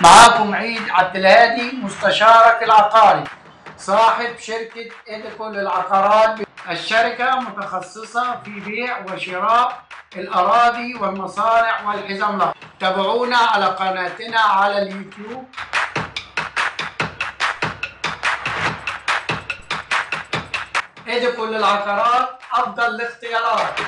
معاكم عيد عبد الهادي مستشارك العقاري صاحب شركة إيديكو للعقارات الشركة متخصصة في بيع وشراء الأراضي والمصانع والحزم لها تابعونا على قناتنا على اليوتيوب إيديكو للعقارات أفضل الاختيارات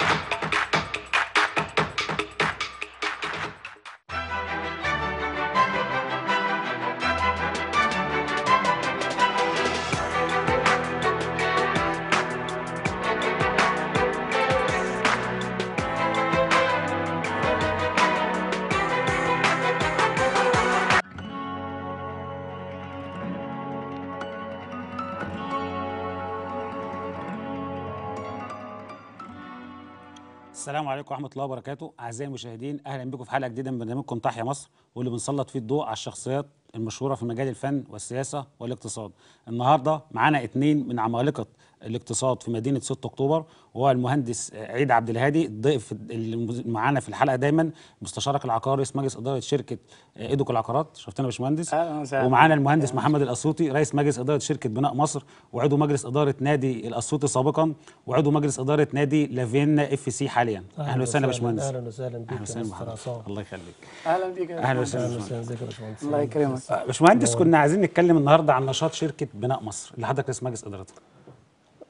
السلام عليكم ورحمه الله وبركاته اعزائي المشاهدين اهلا بكم في حلقه جديده من برنامجكم تحيا مصر واللي بنسلط فيه الضوء على الشخصيات المشهوره في مجال الفن والسياسه والاقتصاد النهارده معانا اتنين من عمالقه الاقتصاد في مدينه 6 اكتوبر وهو المهندس عيد عبد الهادي الضيف اللي معانا في الحلقه دايما مستشارك العقاري رئيس مجلس اداره شركه ايدوك العقارات شفتنا يا باشمهندس ومعانا المهندس محمد الاسيوطي رئيس مجلس اداره شركه بناء مصر وعضو مجلس اداره نادي الاسيوطي سابقا وعضو مجلس اداره نادي لافينا اف سي حاليا اهلا وسهلا يا باشمهندس اهلا وسهلا بك الله يخليك اهلا بيك اهلا وسهلا يا باشمهندس الله يكرمك باشمهندس كنا عايزين نتكلم النهارده عن نشاط شركه بناء مصر اللي حضرتك رئيس مجلس ادارتها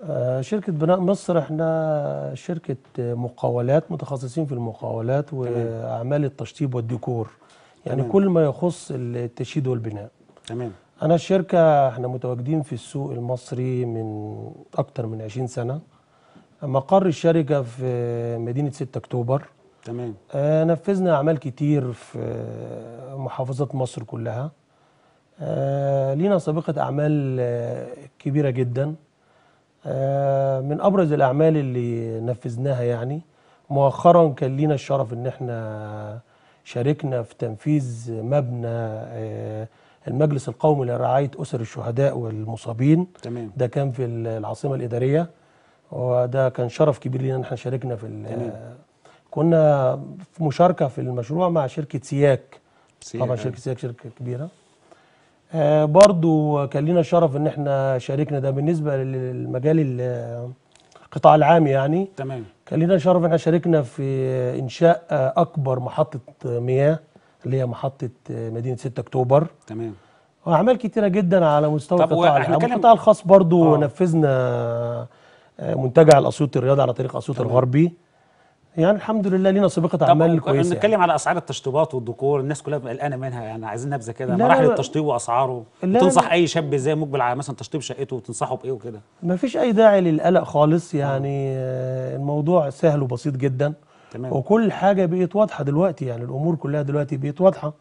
آه، شركة بناء مصر احنا شركة مقاولات متخصصين في المقاولات وأعمال التشطيب والديكور يعني تمام. كل ما يخص التشييد والبناء تمام أنا الشركة احنا متواجدين في السوق المصري من أكتر من 20 سنة مقر الشركة في مدينة 6 أكتوبر تمام آه، نفذنا أعمال كتير في محافظات مصر كلها آه، لينا سابقة أعمال كبيرة جداً آه، من ابرز الاعمال اللي نفذناها يعني مؤخرا كان لينا الشرف ان احنا شاركنا في تنفيذ مبنى آه، المجلس القومي لرعايه اسر الشهداء والمصابين تمام. ده كان في العاصمه الاداريه وده كان شرف كبير لينا ان احنا شاركنا في كنا في مشاركه في المشروع مع شركه سياك طبعا أيوة. شركه سياك شركه كبيره آه برضو كان لنا شرف ان احنا شاركنا ده بالنسبه للمجال القطاع العام يعني تمام كان لنا شرف ان احنا شاركنا في انشاء اكبر محطه مياه اللي هي محطه آه، مدينه 6 اكتوبر تمام واعمال كتيره جدا على مستوى القطاع العام القطاع الخاص برضو آه. نفذنا آه، منتجع الاسيوط الرياضي على طريق اسيوط الغربي يعني الحمد لله لينا سابقه اعمال كويسه بنتكلم يعني. على اسعار التشطيبات والديكور الناس كلها قلقانه منها يعني عايزين نبذه كده مراحل التشطيب واسعاره تنصح اي شاب ازاي مقبل على مثلا تشطيب شقته وتنصحه بايه وكده ما فيش اي داعي للقلق خالص آه. يعني آه الموضوع سهل وبسيط جدا تمام وكل حاجه بقت واضحه دلوقتي يعني الامور كلها دلوقتي بقت واضحه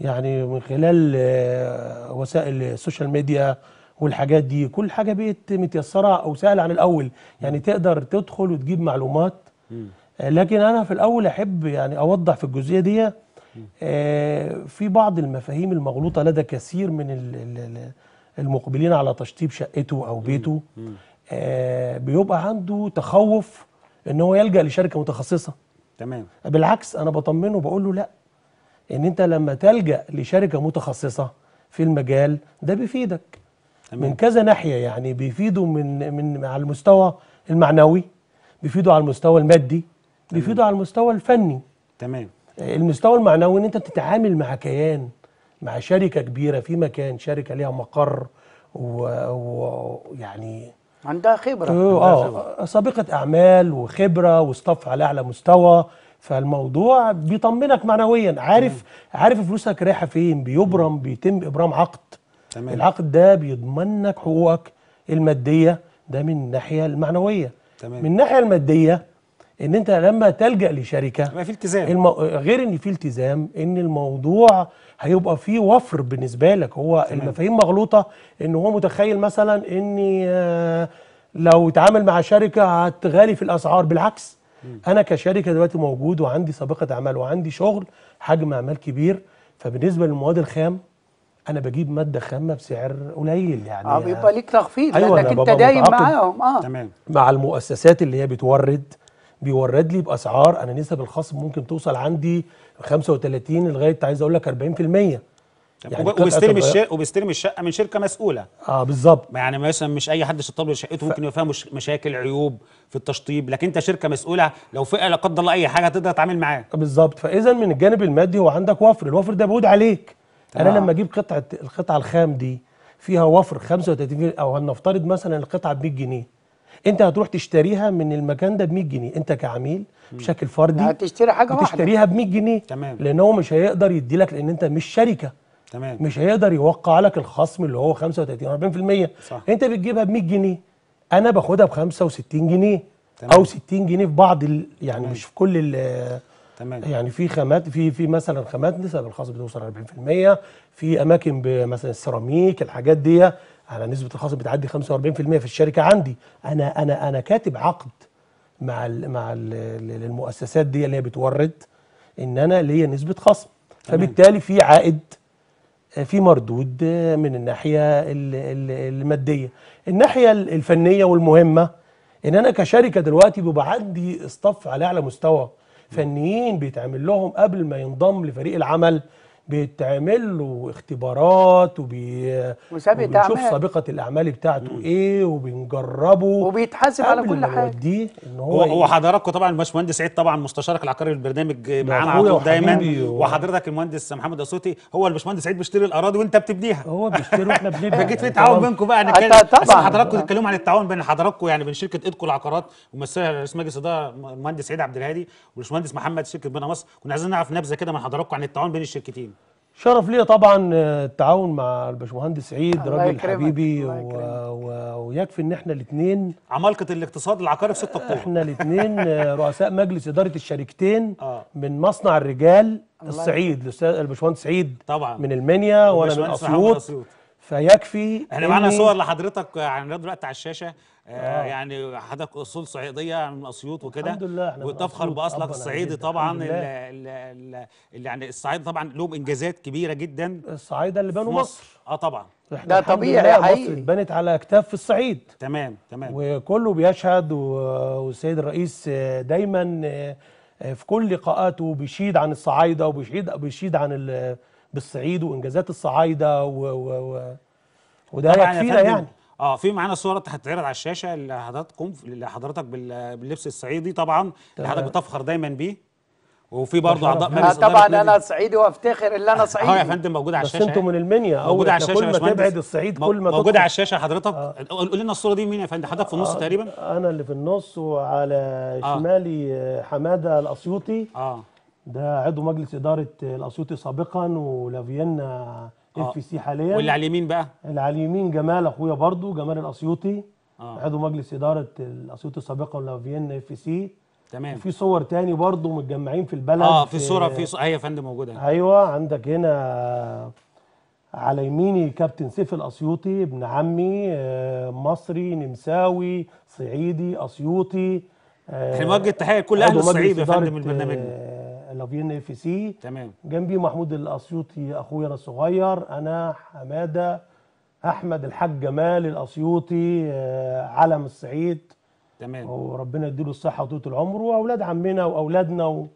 يعني من خلال آه، وسائل السوشيال ميديا والحاجات دي كل حاجه بقت متيسره او سهله عن الاول يعني تقدر تدخل وتجيب معلومات لكن انا في الاول احب يعني اوضح في الجزئيه دي آه، في بعض المفاهيم المغلوطه لدى كثير من المقبلين على تشطيب شقته او بيته آه، بيبقى عنده تخوف ان هو يلجا لشركه متخصصه تمام بالعكس انا بطمنه بقول له لا ان انت لما تلجا لشركه متخصصه في المجال ده بيفيدك تمام. من كذا ناحيه يعني بيفيده من من على المستوى المعنوي بيفيده على المستوى المادي بيفيدوا على المستوى الفني تمام آه، المستوى المعنوي ان انت بتتعامل مع كيان مع شركه كبيره في مكان شركه ليها مقر ويعني و... يعني عندها خبره اه سابقه اعمال وخبره وستاف على اعلى مستوى فالموضوع بيطمنك معنويا عارف مم. عارف فلوسك رايحه فين بيبرم بيتم ابرام عقد تمام. العقد ده بيضمنك حقوقك الماديه ده من الناحيه المعنويه تمام. من الناحيه الماديه ان انت لما تلجا لشركه ما في التزام المو... غير ان في التزام ان الموضوع هيبقى فيه وفر بالنسبه لك هو تمام. المفاهيم مغلوطه ان هو متخيل مثلا اني آه، لو اتعامل مع شركه هتغالي في الاسعار بالعكس م. انا كشركه دلوقتي موجود وعندي سابقه اعمال وعندي شغل حجم اعمال كبير فبالنسبه للمواد الخام انا بجيب ماده خامه بسعر قليل يعني اه بيبقى ليك تخفيض أيوة لانك انت دايم معاهم اه تمام مع المؤسسات اللي هي بتورد بيورد لي باسعار انا نسب الخصم ممكن توصل عندي 35 لغايه عايز اقول لك 40% يعني وبيستلم الشقه وبيستلم الشقه من شركه مسؤوله اه بالظبط يعني مثلا مش اي حد شطب له شقته ف... ممكن يبقى فيها مشاكل عيوب في التشطيب لكن انت شركه مسؤوله لو فئه لا قدر الله اي حاجه تقدر تتعامل معاه بالظبط فاذا من الجانب المادي هو عندك وفر الوفر ده بيعود عليك طبعا. انا لما اجيب قطعه القطعه الخام دي فيها وفر 35 او هنفترض مثلا القطعه ب 100 جنيه انت هتروح تشتريها من المكان ده ب 100 جنيه انت كعميل بشكل فردي هتشتري حاجه واحده هتشتريها ب 100 جنيه تمام لان هو مش هيقدر يدي لك لان انت مش شركه تمام مش هيقدر يوقع لك الخصم اللي هو 35 40% صح. انت بتجيبها ب 100 جنيه انا باخدها ب 65 جنيه تمام. او 60 جنيه في بعض ال... يعني تمام. مش في كل ال... تمام يعني في خامات في في مثلا خامات نسب الخاص بتوصل 40% في اماكن مثلا السيراميك الحاجات دي على نسبه الخصم بتعدي 45% في الشركه عندي انا انا انا كاتب عقد مع ال مع ال المؤسسات دي اللي هي بتورد ان انا ليا نسبه خصم فبالتالي في عائد في مردود من الناحيه الماديه الناحيه الفنيه والمهمه ان انا كشركه دلوقتي بيبقى عندي اصطف على اعلى مستوى فنيين بيتعمل لهم قبل ما ينضم لفريق العمل بيتعمل له اختبارات وبي... وسابقة سابقة الأعمال بتاعته إيه وبنجربه وبيتحاسب على كل حاجة إن هو هو إيه. حضراتكم طبعا الباشمهندس سعيد طبعا مستشارك العقاري للبرنامج معانا على طول دايما وحضرتك المهندس محمد أسوتي هو الباشمهندس سعيد بيشتري الأراضي وأنت بتبنيها هو بيشتري وإحنا بنبني فجيت في تعاون بينكم بقى نتكلم طبعا حضراتكم تتكلموا عن التعاون بين حضراتكم يعني بين شركة إيدكو العقارات وممثلها رئيس مجلس الإدارة المهندس سعيد عبد الهادي والباشمهندس محمد شركة بنا مصر كنا عايزين نعرف نبذة كده من حضراتكم عن التعاون بين الشركتين شرف ليا طبعا آه، التعاون مع الباشمهندس عيد راجل حبيبي و... و... ويكفي ان احنا الاثنين عمالقه الاقتصاد العقاري في 6 اكتوبر احنا الاثنين آه، رؤساء مجلس اداره الشركتين آه. من مصنع الرجال الصعيد الاستاذ الباشمهندس عيد طبعا من المنيا وانا من اسيوط فيكفي احنا معانا صور لحضرتك يعني دلوقتي على الشاشه آه. آه، يعني حضرتك اصول صعيديه من اسيوط وكده الحمد لله احنا وتفخر باصلك يعني الصعيدي طبعا اللي يعني الصعيد طبعا لهم انجازات كبيره جدا الصعايده اللي بنوا مصر. مصر اه طبعا ده طبيعي يا حقيقي بنت اتبنت على اكتاف في الصعيد تمام تمام وكله بيشهد والسيد الرئيس دايما آه، في كل لقاءاته بيشيد عن الصعايده وبيشيد بيشيد عن بالصعيد وانجازات الصعايده و, و, و وده يكفينا يعني اه في معانا صوره هتتعرض على الشاشه لحضراتكم لحضرتك باللبس الصعيدي طبعا اللي حضرتك بتفخر دايما بيه وفي برضه اعضاء مجلس طبعا انا صعيدي وافتخر ان انا صعيدي اه يا فندم موجود على الشاشه بس انتوا من المنيا موجود على الشاشه كل ما تبعد الصعيد كل ما موجود على الشاشه حضرتك آه. قول لنا الصوره دي مين يا فندم حضرتك في النص آه. تقريبا انا اللي في النص وعلى آه. شمالي آه، حماده الاسيوطي اه ده عضو مجلس اداره الاسيوطي سابقا ولافيينا اف آه. سي حاليا واللي على اليمين بقى اللي على اليمين جمال اخويا برضو جمال الاسيوطي آه. عضو مجلس اداره الاسيوطي السابقه ولافيينا اف سي تمام وفي صور تاني برضو متجمعين في البلد اه في صوره في صورة آه. هي يا فندم موجوده ايوه عندك هنا على يميني كابتن سيف الاسيوطي ابن عمي آه، مصري نمساوي صعيدي اسيوطي احنا نوجه التحيه لكل اهل الصعيد يا فندم البرنامج لافين اف سي تمام جنبي محمود الاسيوطي اخويا انا الصغير انا حماده احمد الحاج جمال الاسيوطي آه، علم الصعيد تمام وربنا يديله الصحه وطوله العمر واولاد عمنا واولادنا و...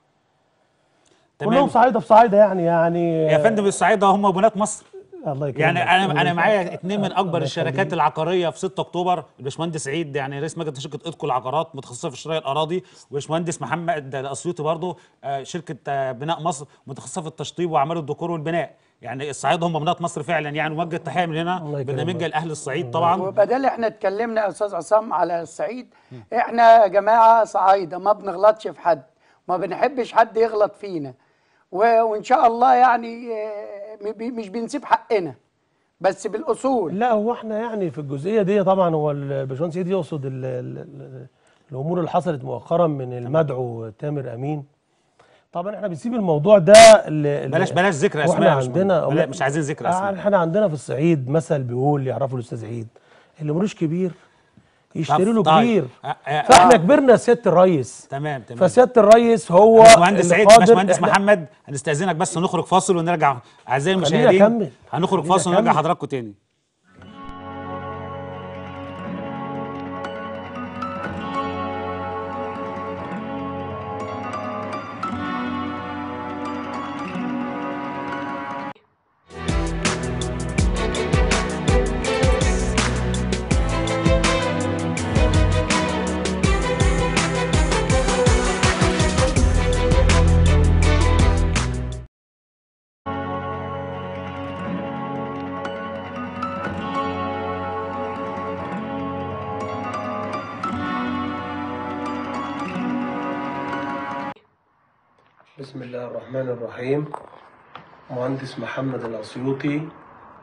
تمام. كلهم صعيده في صعيده يعني يعني يا فندم آه، الصعيده هم بنات مصر الله يكرمك يعني انا انا معايا اثنين من اكبر الشركات العقاريه في 6 اكتوبر الباشمهندس عيد يعني رئيس مجلس شركه ادكو العقارات متخصصه في شراء الاراضي والباشمهندس محمد الاسيوطي برضه آه، شركه آه، بناء مصر متخصصه في التشطيب واعمال الديكور والبناء يعني الصعيد هم بنات مصر فعلا يعني وجه التحيه من هنا برنامجنا لاهل الصعيد طبعا وبدل احنا اتكلمنا يا استاذ عصام على الصعيد احنا يا جماعه صعايده ما بنغلطش في حد ما بنحبش حد يغلط فينا وان شاء الله يعني آه، مش بنسيب حقنا بس بالاصول لا هو احنا يعني في الجزئيه دي طبعا هو الباشمهندس سيدي يقصد الامور اللي حصلت مؤخرا من المدعو تامر امين طبعا احنا بنسيب الموضوع ده بلاش بلاش ذكر اسماء عندنا مش عايزين ذكر اسماء آه، احنا عندنا في الصعيد مثل بيقول يعرفه الاستاذ عيد اللي ملوش كبير يشتري له طيب. كبير طيب. فاحنا كبرنا يا سياده الريس تمام تمام فسياده الريس هو باشمهندس سعيد باشمهندس محمد هنستاذنك بس هنخرج فاصل ونرجع اعزائي المشاهدين هنخرج فاصل ونرجع حضراتكم تاني الرحمن الرحيم مهندس محمد الأسيوطي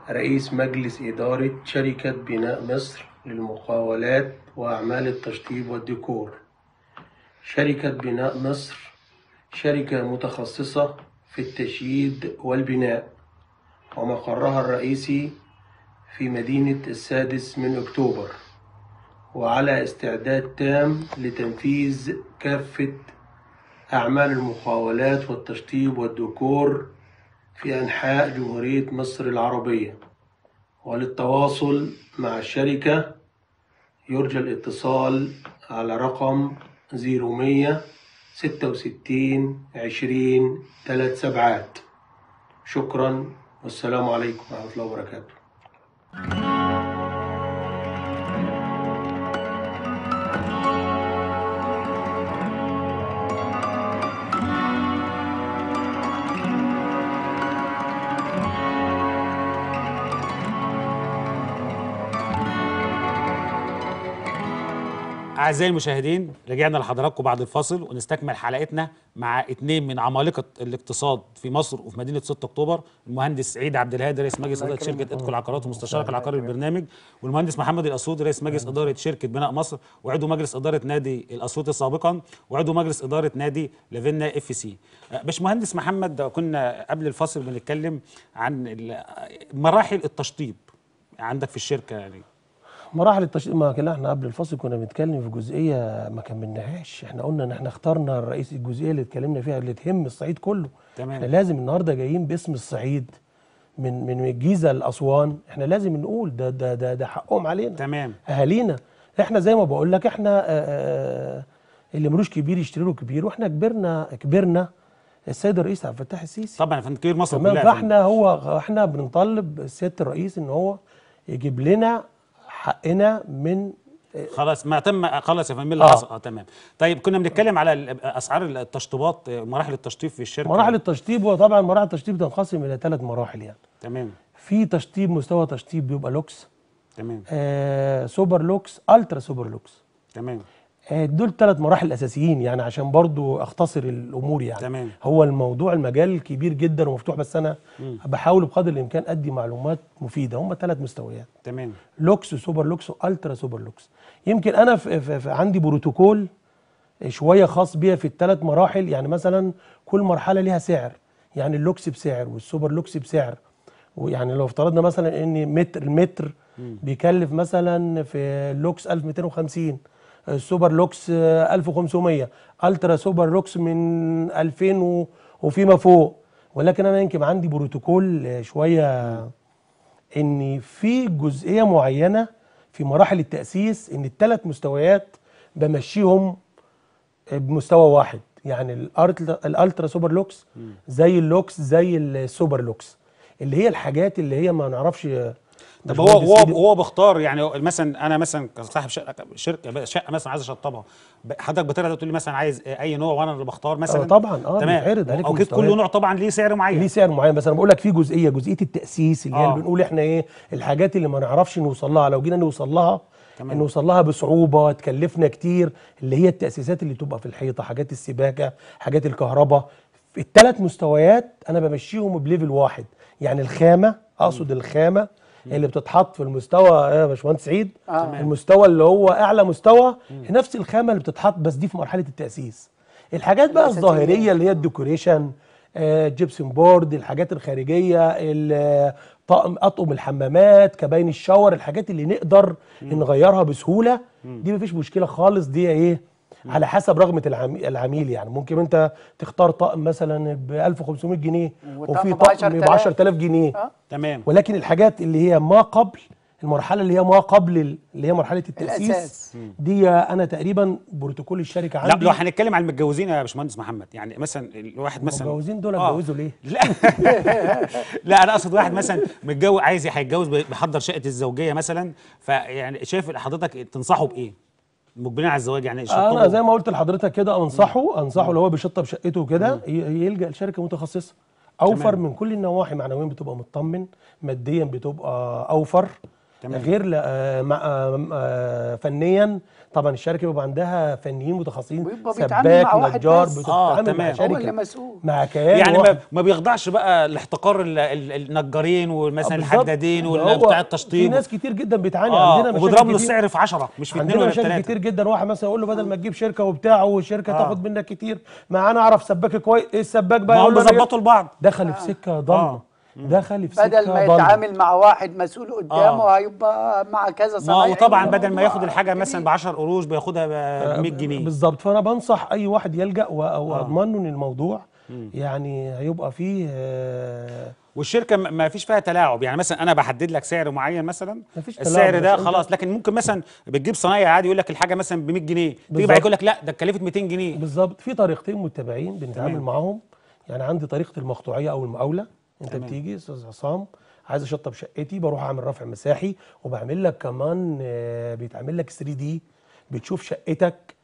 رئيس مجلس إدارة شركة بناء مصر للمقاولات وأعمال التشطيب والديكور شركة بناء مصر شركة متخصصة في التشييد والبناء ومقرها الرئيسي في مدينة السادس من أكتوبر وعلى استعداد تام لتنفيذ كافة أعمال المقاولات والتشطيب والديكور في أنحاء جمهورية مصر العربية وللتواصل مع الشركة يرجى الاتصال على رقم 0100 20 ثلاث سبعات شكرا والسلام عليكم ورحمة الله وبركاته أعزائي المشاهدين رجعنا لحضراتكم بعد الفاصل ونستكمل حلقتنا مع اتنين من عمالقة الاقتصاد في مصر وفي مدينة 6 أكتوبر المهندس سعيد عبد الهادي رئيس مجلس إدارة شركة إدكو العقارات ومستشارك العقاري للبرنامج والمهندس محمد الأسود رئيس مجلس إدارة شركة بناء مصر وعضو مجلس إدارة نادي الأسود سابقا وعضو مجلس إدارة نادي لافينا اف سي أه، باشمهندس محمد كنا قبل الفاصل بنتكلم عن مراحل التشطيب عندك في الشركة يعني مراحل التشريع ما كنا احنا قبل الفاصل كنا بنتكلم في جزئيه ما كملناهاش احنا قلنا ان احنا اخترنا الرئيس الجزئيه اللي اتكلمنا فيها اللي تهم الصعيد كله تمام احنا لازم النهارده جايين باسم الصعيد من من الجيزه لاسوان احنا لازم نقول ده ده ده, ده حقهم علينا تمام اهالينا احنا زي ما بقول لك احنا اه اللي ملوش كبير يشتري له كبير واحنا كبرنا كبرنا السيد الرئيس عبد الفتاح السيسي طبعا فانت كبير مصر كلها فاحنا هو احنا بنطلب السيد الرئيس ان هو يجيب لنا حقنا من خلاص ما تم خلاص يا فندم آه. اللي حصل اه تمام طيب كنا بنتكلم على اسعار التشطيبات مراحل التشطيب في الشركه مراحل التشطيب وطبعا مراحل التشطيب تنقسم الى ثلاث مراحل يعني تمام في تشطيب مستوى تشطيب بيبقى لوكس تمام آه سوبر لوكس الترا سوبر لوكس تمام آه، دول ثلاث مراحل اساسيين يعني عشان برضو اختصر الامور يعني تمام. هو الموضوع المجال كبير جدا ومفتوح بس انا مم. بحاول بقدر الامكان ادي معلومات مفيده هم ثلاث مستويات تمام لوكس سوبر لوكس والترا سوبر لوكس يمكن انا في في في عندي بروتوكول شويه خاص بيها في الثلاث مراحل يعني مثلا كل مرحله ليها سعر يعني اللوكس بسعر والسوبر لوكس بسعر ويعني لو افترضنا مثلا ان متر المتر بيكلف مثلا في اللوكس 1250 السوبر لوكس 1500 آه، الترا سوبر لوكس من 2000 وفيما فوق ولكن انا يمكن عندي بروتوكول آه، شويه ان في جزئيه معينه في مراحل التاسيس ان الثلاث مستويات بمشيهم آه، بمستوى واحد يعني الالترا سوبر لوكس زي اللوكس زي السوبر لوكس اللي هي الحاجات اللي هي ما نعرفش طب هو هو هو بختار يعني مثلا انا مثلا كصاحب شقه شركه شقه مثلا عايز اشطبها حضرتك بتقدر تقول لي مثلا عايز اي نوع وانا اللي بختار آه، مثلا طبعا اه تمام بيتعرض عليك اكيد كل نوع طبعا ليه سعر معين ليه سعر معين بس انا بقول لك في جزئيه جزئيه التاسيس اللي آه. هي يعني بنقول احنا ايه الحاجات اللي ما نعرفش نوصل لها لو جينا نوصل لها تمام. نوصل لها بصعوبه تكلفنا كتير اللي هي التاسيسات اللي تبقى في الحيطه حاجات السباكه حاجات الكهرباء الثلاث مستويات انا بمشيهم بليفل واحد يعني الخامه اقصد الخامه اللي بتتحط في المستوى آه، يا باشمهندس سعيد آه. المستوى اللي هو اعلى مستوى هي نفس الخامه اللي بتتحط بس دي في مرحله التاسيس الحاجات بقى الظاهريه اللي هي الديكوريشن آه، جيبسون بورد الحاجات الخارجيه طقم اطقم الحمامات كباين الشاور الحاجات اللي نقدر نغيرها بسهوله دي مفيش مشكله خالص دي ايه على حسب رغبه العميل يعني ممكن انت تختار طقم مثلا ب 1500 جنيه وفي طقم ب 10000 جنيه أه؟ تمام ولكن الحاجات اللي هي ما قبل المرحله اللي هي ما قبل اللي هي مرحله التاسيس الأساس. دي انا تقريبا بروتوكول الشركه عندي لا لو هنتكلم عن المتجوزين يا باشمهندس محمد يعني مثلا الواحد مثلا المتجوزين دول آه. اتجوزوا ليه لا لا انا اقصد واحد مثلا متجوز عايز هيتجوز بيحضر شقه الزوجيه مثلا فيعني شايف حضرتك تنصحه بايه مجبرين على الزواج يعني انا زي ما قلت لحضرتك كده انصحه انصحه اللي هو بيشطب شقته وكده يلجا لشركه متخصصه اوفر تمام. من كل النواحي معنويا بتبقى مطمن ماديا بتبقى اوفر تمام. غير آه، آه، آه، فنيا طبعا الشركه بيبقى عندها فنيين متخصصين سباك نجار بتتعامل مع شركه آه، هو مع كيان يعني واحد. ما بيخضعش بقى لاحتقار النجارين ومثلا آه، الحدادين وبتاع التشطيب في ناس كتير جدا بتعاني آه عندنا مشاكل وبيضرب له السعر في 10 مش في 2 ولا 3 كتير جدا واحد مثلا يقول له بدل آه. ما تجيب شركه وبتاع والشركه آه. تاخد منك كتير ما انا اعرف سباك كويس ايه السباك بقى يقول له إيه؟ لبعض دخل في سكه ضلمه دخل في بدل ما يتعامل ضل. مع واحد مسؤول آه. قدامه آه. هيبقى مع كذا صنايعي وطبعا بدل ما ياخد الحاجه مثلا ب 10 قروش بياخدها ب 100 آه، جنيه بالظبط فانا بنصح اي واحد يلجا واضمن آه. له ان الموضوع يعني هيبقى فيه آه والشركه ما فيش فيها تلاعب يعني مثلا انا بحدد لك سعر معين مثلا مفيش السعر ده خلاص لكن ممكن مثلا بتجيب صنايعي عادي يقول لك الحاجه مثلا ب 100 جنيه تيجي بعد يقول لك لا ده اتكلفت 200 جنيه بالظبط في طريقتين متبعين بنتعامل معاهم يعني عندي طريقه المقطوعيه او المقاوله انت تمام. بتيجي استاذ عصام عايز اشطب شقتي بروح اعمل رفع مساحي وبعمل لك كمان آه، بيتعمل لك 3 دي بتشوف شقتك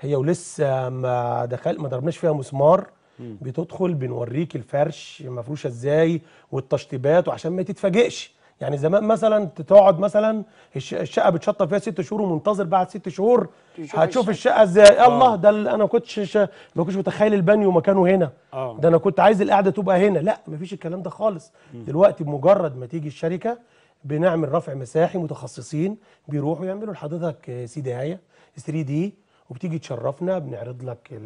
هي ولسه ما دخل ما ضربناش فيها مسمار بتدخل بنوريك الفرش مفروشه ازاي والتشطيبات وعشان ما تتفاجئش يعني زمان مثلا تقعد مثلا الشقه بتشطب فيها ست شهور ومنتظر بعد ست شهور هتشوف الشقه ازاي آه. الله ده اللي انا ما كنتش ما كنتش متخيل البانيو مكانه هنا آه. ده انا كنت عايز القعده تبقى هنا لا مفيش الكلام ده خالص م. دلوقتي بمجرد ما تيجي الشركه بنعمل رفع مساحي متخصصين بيروحوا يعملوا لحضرتك آه، سي دي 3 آية، دي وبتيجي تشرفنا بنعرض لك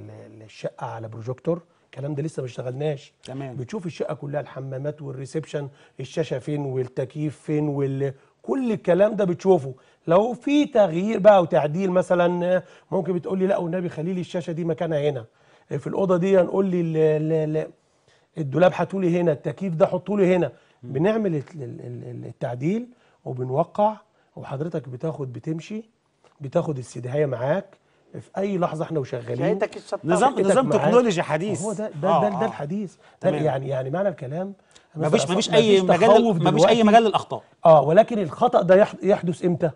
الشقه على بروجيكتور الكلام ده لسه ما اشتغلناش تمام بتشوف الشقه كلها الحمامات والريسبشن الشاشه فين والتكييف فين وال كل الكلام ده بتشوفه لو في تغيير بقى وتعديل مثلا ممكن بتقول لي لا والنبي خلي لي الشاشه دي مكانها هنا في الاوضه دي نقول لي ال ال الدولاب حطوا لي هنا التكييف ده حطوا لي هنا بنعمل التعديل وبنوقع وحضرتك بتاخد بتمشي بتاخد السدهايه معاك في اي لحظه احنا وشغالين نظام نظام تكنولوجي حديث هو ده ده آه ده, ده, ده آه. الحديث ده يعني يعني معنى الكلام ما فيش ما فيش اي مجال ما فيش اي مجال للاخطاء اه ولكن الخطا ده يحدث امتى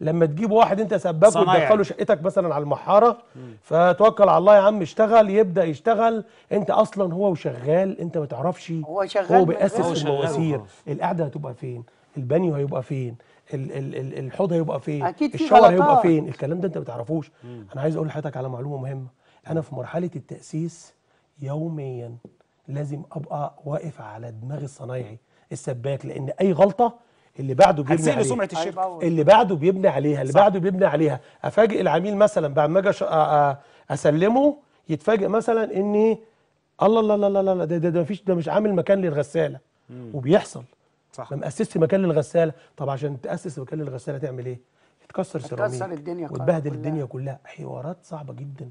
لما تجيب واحد انت سببه وتدخله شقتك مثلا على المحاره فتوكل على الله يا عم اشتغل يبدا يشتغل انت اصلا هو وشغال انت ما تعرفش هو شغال هو بيأسس المواسير القعده هتبقى فين البانيو هيبقى فين الحوض هيبقى فين أكيد الشاور هيبقى فين الكلام ده انت ما بتعرفوش انا عايز اقول لحضرتك على معلومه مهمه انا في مرحله التاسيس يوميا لازم ابقى واقف على دماغ الصنايعي السباك لان اي غلطه اللي بعده بيبني عليها سمعه الشركه اللي بعده بيبني عليها اللي بعده بيبني عليها افاجئ العميل مثلا بعد ما اجي اسلمه يتفاجئ مثلا اني الله الله الله الله ده ده, ده مفيش ده مش عامل مكان للغساله وبيحصل صح لما اسست مكان للغساله طب عشان تاسس مكان للغساله تعمل ايه؟ تكسر سيراميك تكسر الدنيا كلها وتبهدل كلها. الدنيا كلها حوارات صعبه جدا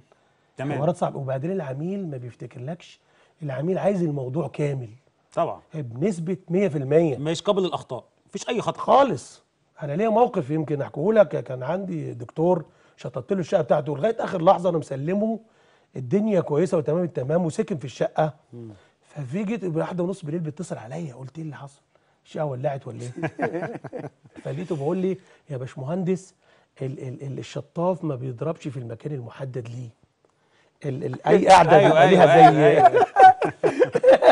تمام حوارات صعبه وبعدين العميل ما بيفتكرلكش العميل عايز الموضوع كامل طبعا بنسبه طيب، 100% مش قابل للاخطاء مفيش اي خطا خالص انا ليا موقف يمكن احكيه لك كان عندي دكتور شططت له الشقه بتاعته لغايه اخر لحظه انا مسلمه الدنيا كويسه وتمام التمام وسكن في الشقه ففي جيت واحده ونص بالليل بيتصل عليا قلت ايه اللي حصل الشقه ولعت ولا ايه فلقيته بيقول لي يا باشمهندس الشطاف ما بيضربش في المكان المحدد ليه ال ال اي أيوة، قاعده أيوة، بيبقى ليها أيوة، زي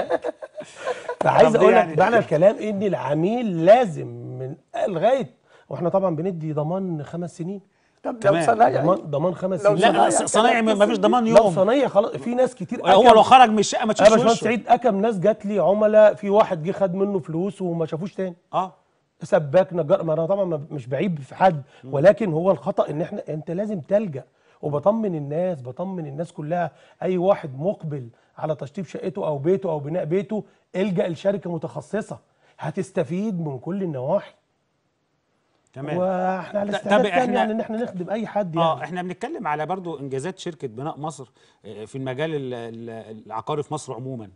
فعايز اقول لك يعني معنى الكلام ان العميل لازم من لغايه واحنا طبعا بندي ضمان خمس سنين طب لو صنايعي ضمان ضمان خمس سنين لا صنايعي ما فيش ضمان يوم لو صنايعي خلاص في ناس كتير هو لو خرج من الشقه ما تشوفش يا باشمهندس سعيد اكم ناس جات لي عملاء في واحد جه خد منه فلوس وما شافوش تاني اه سباك نجار ما انا طبعا مش بعيب في حد ولكن هو الخطا ان احنا انت لازم تلجا وبطمن الناس بطمن الناس كلها اي واحد مقبل على تشطيب شقته او بيته او بناء بيته الجا لشركه متخصصه هتستفيد من كل النواحي تمام واحنا على استعداد احنا يعني ان احنا نخدم اي حد آه، يعني اه احنا بنتكلم على برضو انجازات شركه بناء مصر آه، في المجال العقاري في مصر عموما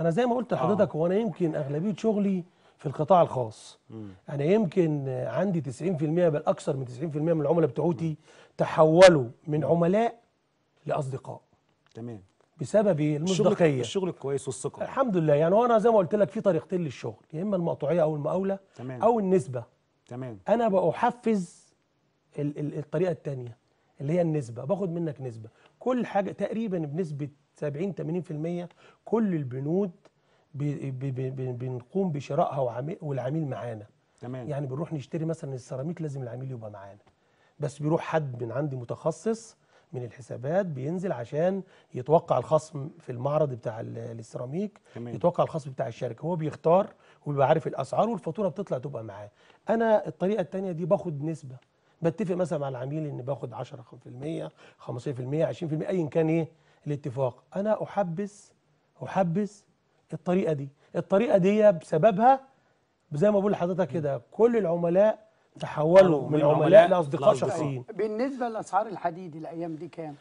انا زي ما قلت لحضرتك آه. هو آه. انا يمكن اغلبيه شغلي في القطاع الخاص م. انا يعني يمكن عندي 90% بل اكثر من 90% من العملاء بتوعتي تحولوا من عملاء لاصدقاء تمام بسبب إيه؟ المصداقيه الشغل الكويس والثقه الحمد لله يعني وانا زي ما قلت لك في طريقتين للشغل يا اما المقطوعيه او المقاوله تمام. او النسبه تمام انا بحفز الطريقه الثانيه اللي هي النسبه باخد منك نسبه كل حاجه تقريبا بنسبه 70 80% كل البنود بنقوم بشرائها والعميل معانا تمام يعني بنروح نشتري مثلا السيراميك لازم العميل يبقى معانا بس بيروح حد من عندي متخصص من الحسابات بينزل عشان يتوقع الخصم في المعرض بتاع السيراميك يتوقع الخصم بتاع الشركه هو بيختار ويبقى عارف الاسعار والفاتوره بتطلع تبقى معاه انا الطريقه الثانيه دي باخد نسبه بتفق مثلا مع العميل ان باخد 10 5% 15% 20% ايا كان ايه الاتفاق انا احبس احبس الطريقه دي الطريقه دي بسببها زي ما بقول لحضرتك كده كل العملاء تحولوا من عملاء لاصدقاء شخصيين بالنسبه لاسعار الحديد الايام دي كام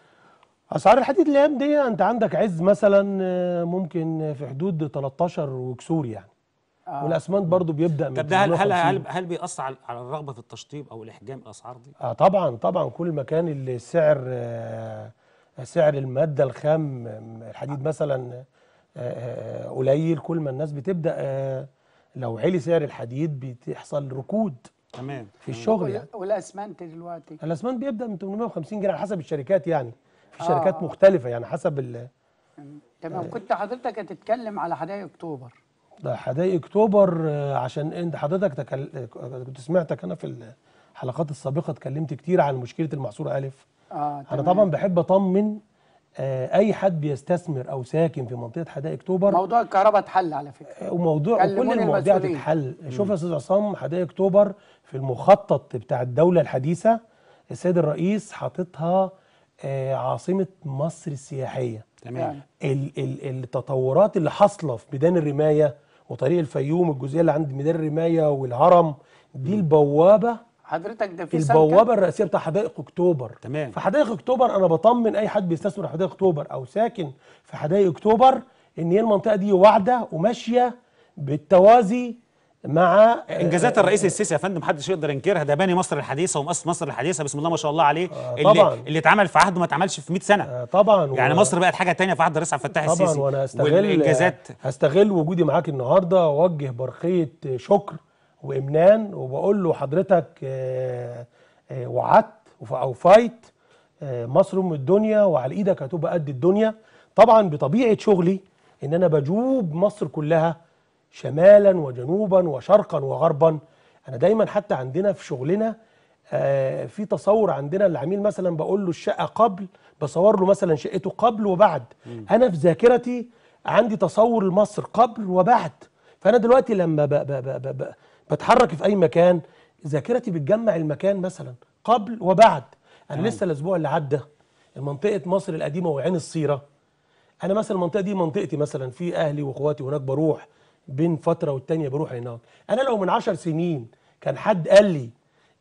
اسعار الحديد الايام دي انت عندك عز مثلا آه، ممكن في حدود 13 وكسور يعني آه. والاسمنت برضه بيبدا من طب ده هل هل, هل هل بيأثر على الرغبه في التشطيب او الاحجام الاسعار دي؟ اه طبعا طبعا كل ما كان السعر آه سعر الماده الخام الحديد آه. مثلا آه،, آه قليل كل ما الناس بتبدا آه لو علي سعر الحديد بتحصل ركود تمام في الشغل يعني والاسمنت دلوقتي الاسمنت بيبدا من 850 جنيه على حسب الشركات يعني في شركات آه. مختلفه يعني حسب ال تمام كنت حضرتك هتتكلم على حدائق اكتوبر ده حدائق اكتوبر آه، عشان انت حضرتك تكل... كنت سمعتك انا في الحلقات السابقه اتكلمت كتير عن مشكله المحصور الف آه، انا طبعا بحب اطمن آه، اي حد بيستثمر او ساكن في منطقه حدائق اكتوبر موضوع الكهرباء اتحل على فكره آه، وموضوع كل المواضيع تتحل شوف يا استاذ عصام حدائق اكتوبر في المخطط بتاع الدوله الحديثه السيد الرئيس حاططها آه، عاصمه مصر السياحيه تمام التطورات اللي حاصله في ميدان الرمايه وطريق الفيوم الجزئيه اللي عند ميدان الرمايه والهرم دي البوابه حضرتك ده في البوابه الرئيسيه بتاع حدائق اكتوبر تمام حدائق اكتوبر انا بطمن اي حد بيستثمر في حدائق اكتوبر او ساكن في حدائق اكتوبر ان هي المنطقه دي واعده وماشيه بالتوازي مع آه، انجازات آه، الرئيس السيسي يا فندم محدش يقدر ينكرها ده باني مصر الحديثه ومؤسس مصر الحديثه بسم الله ما شاء الله عليه طبعًا آه، اللي طبعاً اللي اتعمل في عهده ما اتعملش في 100 سنه طبعا يعني مصر بقت حاجه ثانيه في عهد الرئيس عبد الفتاح السيسي طبعا وانا هستغل والانجازات هستغل وجودي معاك النهارده واوجه برقيه شكر وامنان وبقول له حضرتك وعدت او فايت مصر ام الدنيا وعلى ايدك هتبقى قد الدنيا طبعا بطبيعه شغلي ان انا بجوب مصر كلها شمالا وجنوبا وشرقا وغربا انا دايما حتى عندنا في شغلنا آه، في تصور عندنا العميل مثلا بقول له الشقه قبل بصور له مثلا شقته قبل وبعد م. انا في ذاكرتي عندي تصور لمصر قبل وبعد فانا دلوقتي لما ب ب ب ب ب بتحرك في اي مكان ذاكرتي بتجمع المكان مثلا قبل وبعد انا م. لسه الاسبوع اللي عدى منطقه مصر القديمه وعين الصيره انا مثلا المنطقه دي منطقتي مثلا في اهلي واخواتي هناك بروح بين فتره والتانيه بروح هناك انا لو من عشر سنين كان حد قال لي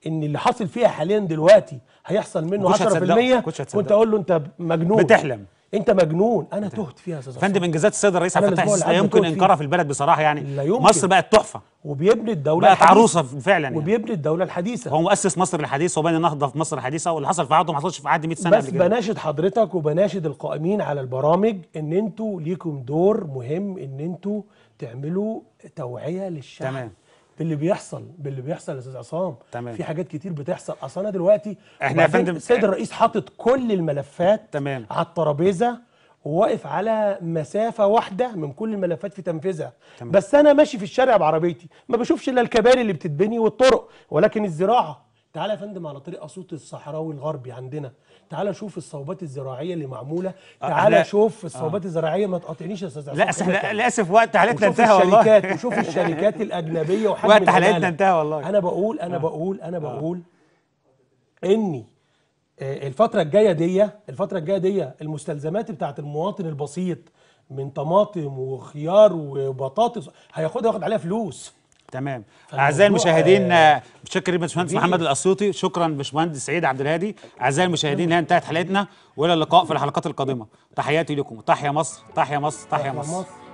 ان اللي حاصل فيها حاليا دلوقتي هيحصل منه 10% كنت اقول له انت مجنون بتحلم انت مجنون انا تهت فيها يا استاذ فندم انجازات السيد الرئيس عبد الفتاح لا يمكن انكارها في البلد بصراحه يعني لا يمكن. مصر بقت تحفه وبيبني الدوله بقت عروسه فعلا يعني. وبيبني الدوله الحديثه هو مؤسس مصر الحديثه وبني نهضه في مصر الحديثه واللي حصل في عهده ما حصلش في عهد 100 سنه بس بناشد حضرتك وبناشد القائمين على البرامج ان انتوا ليكم دور مهم ان انتوا تعملوا توعيه للشعب تمام باللي بيحصل باللي بيحصل يا استاذ عصام تمام في حاجات كتير بتحصل اصل انا دلوقتي احنا يا فندم السيد الرئيس حاطط كل الملفات تمام على الترابيزه وواقف على مسافه واحده من كل الملفات في تنفيذها تمام. بس انا ماشي في الشارع بعربيتي ما بشوفش الا الكباري اللي بتتبني والطرق ولكن الزراعه تعالى يا فندم على طريق صوت الصحراوي الغربي عندنا تعالى شوف الصوبات الزراعيه اللي معموله آه، تعالى آه شوف الصوبات آه. الزراعيه ما تقاطعنيش يا استاذ لا احنا للاسف وقت حلقتنا انتهى والله وشوف الشركات وشوف الشركات الاجنبيه وحجم وقت حلقتنا انتهى والله انا بقول انا آه. بقول انا آه. بقول آه. اني الفتره الجايه دي الفتره الجايه دي المستلزمات بتاعه المواطن البسيط من طماطم وخيار وبطاطس هياخدها ياخد عليها فلوس تمام اعزائي المشاهدين آه بشكر باشمهندس محمد الاسيوطي شكرا باشمهندس سعيد عبد الهادي اعزائي المشاهدين هنا انتهت حلقتنا والى اللقاء في الحلقات القادمه تحياتي لكم تحيا مصر تحيا مصر تحيا مصر, تحيا مصر.